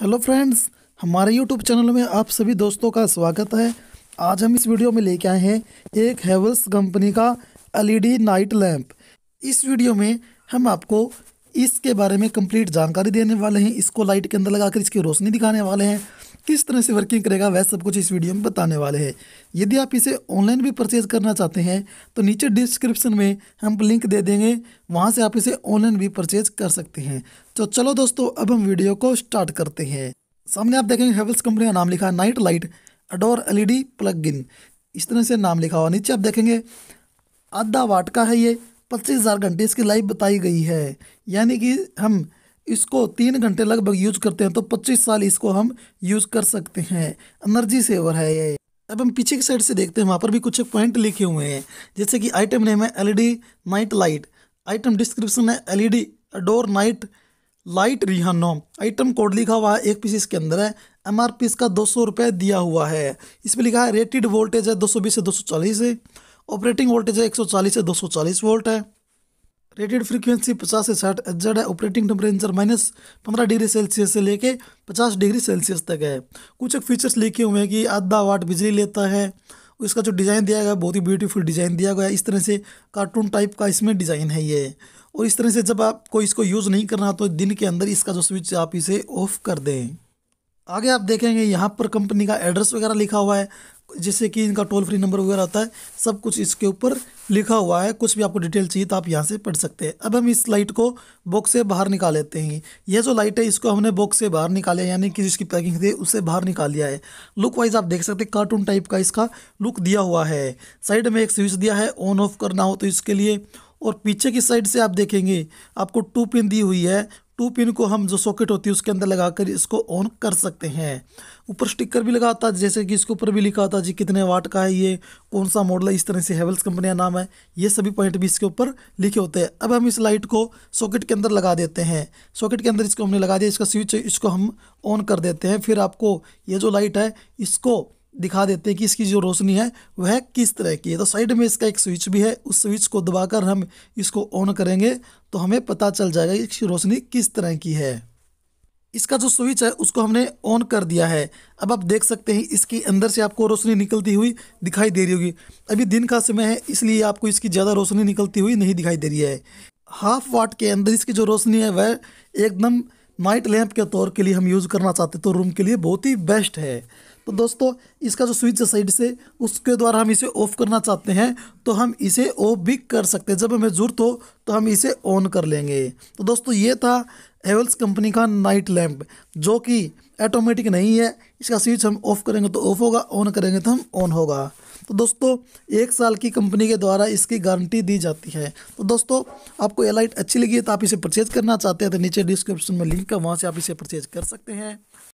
hello friends हमारे YouTube channel में आप सभी दोस्तों का स्वागत है आज हम इस वीडियो में लेके आए हैं एक हेवल्स कंपनी का एलईडी नाइट लैंप इस वीडियो में हम आपको इसके बारे में कंप्लीट जानकारी देने वाले हैं इसको लाइट के अंदर लगाकर इसकी रोशनी दिखाने वाले हैं किस तरह से वर्किंग करेगा वह सब कुछ इस वीडियो में बताने वाले हैं यदि आप इसे ऑनलाइन भी परचेज़ करना चाहते हैं तो नीचे डिस्क्रिप्शन में हम लिंक दे देंगे वहाँ से आप इसे ऑनलाइन भी परचेज़ कर सकते हैं तो चलो दोस्तों अब हम वीडियो को स्टार्ट करते हैं सामने आप देखेंगे हेवल्स कंपनी का नाम लिखा night light adore L plug in इस तरह से नाम लिखा हुआ नीचे आप देखेंगे आधा वाट का है ये पच्चीस हज़ार घंटे इसकी लाइफ बताई गई है यानी कि हम इसको तीन घंटे लगभग यूज करते हैं तो पच्चीस साल इसको हम यूज कर सकते हैं एनर्जी सेवर है ये अब हम पीछे की साइड से देखते हैं वहाँ पर भी कुछ पॉइंट लिखे हुए हैं जैसे कि आइटम नेम है LED night light item description है एलईडी अडोर नाइट लाइट रिहानो आइटम कोड लिखा हुआ है एक पीस इसके अंदर है एम आर पी इसका दो सौ रुपये दिया हुआ है इसमें लिखा है रेटेड वोल्टेज है दो सौ बीस से दो सौ चालीस है ऑपरेटिंग वोल्टेज है एक सौ चालीस से दो सौ चालीस वोल्ट है रेटेड फ्रीक्वेंसी 50 से 60 एजड है ऑपरेटिंग टेम्परेचर माइनस पंद्रह डिग्री सेल्सियस से लेके 50 डिग्री सेल्सियस तक है कुछ एक फीचर्स लिखे हुए हैं कि आधा वाट बिजली लेता है इसका जो डिज़ाइन दिया गया बहुत ही ब्यूटीफुल डिज़ाइन दिया गया इस तरह से कार्टून टाइप का इसमें डिज़ाइन है ये और इस तरह से जब आपको इसको यूज़ नहीं करना तो दिन के अंदर इसका जो स्विच आप इसे ऑफ कर दें आगे आप देखेंगे यहाँ पर कंपनी का एड्रेस वगैरह लिखा हुआ है जैसे कि इनका टोल फ्री नंबर वगैरह होता है सब कुछ इसके ऊपर लिखा हुआ है कुछ भी आपको डिटेल चाहिए तो आप यहाँ से पढ़ सकते हैं अब हम इस लाइट को बॉक्स से बाहर निकाल लेते हैं यह जो लाइट है इसको हमने बॉक्स से बाहर निकाले यानी कि जिसकी पैकिंग थी उससे बाहर निकाल लिया है लुक वाइज आप देख सकते हैं कार्टून टाइप का इसका लुक दिया हुआ है साइड में एक स्विच दिया है ऑन ऑफ करना हो तो इसके लिए और पीछे की साइड से आप देखेंगे आपको टू पिन दी हुई है टू पिन को हम जो सॉकेट होती है उसके अंदर लगाकर इसको ऑन कर सकते हैं ऊपर स्टिकर भी लगा है जैसे कि इसके ऊपर भी लिखा होता है जी कितने वाट का है ये कौन सा मॉडल है इस तरह से हेवल्स कंपनी का नाम है ये सभी पॉइंट भी इसके ऊपर लिखे होते हैं अब हम इस लाइट को सॉकेट के अंदर लगा देते हैं सॉकेट के अंदर इसको हमने लगा दिया इसका स्विच इसको हम ऑन कर देते हैं फिर आपको ये जो लाइट है इसको दिखा देते हैं कि इसकी जो रोशनी है वह किस तरह की है तो साइड में इसका एक स्विच भी है उस स्विच को दबाकर हम इसको ऑन करेंगे तो हमें पता चल जाएगा इसकी रोशनी किस तरह की है इसका जो स्विच है उसको हमने ऑन कर दिया है अब आप देख सकते हैं इसके अंदर से आपको रोशनी निकलती हुई दिखाई दे रही होगी अभी दिन का समय है इसलिए आपको इसकी ज़्यादा रोशनी निकलती हुई नहीं दिखाई दे रही है हाफ वाट के अंदर इसकी जो रोशनी है वह एकदम नाइट लैंप के तौर के लिए हम यूज़ करना चाहते तो रूम के लिए बहुत ही बेस्ट है तो दोस्तों इसका जो स्विच है साइड से उसके द्वारा हम इसे ऑफ करना चाहते हैं तो हम इसे ऑफ भी कर सकते हैं जब हमें ज़रूरत हो तो हम इसे ऑन कर लेंगे तो दोस्तों ये था हेवल्स कंपनी का नाइट लैम्प जो कि ऑटोमेटिक नहीं है इसका स्विच हम ऑफ करेंगे तो ऑफ होगा ऑन करेंगे तो हम ऑन होगा तो दोस्तों एक साल की कंपनी के द्वारा इसकी गारंटी दी जाती है तो दोस्तों आपको ये लाइट अच्छी लगी है तो आप इसे परचेज़ करना चाहते हैं तो नीचे डिस्क्रिप्शन में लिंक है वहाँ से आप इसे परचेज़ कर सकते हैं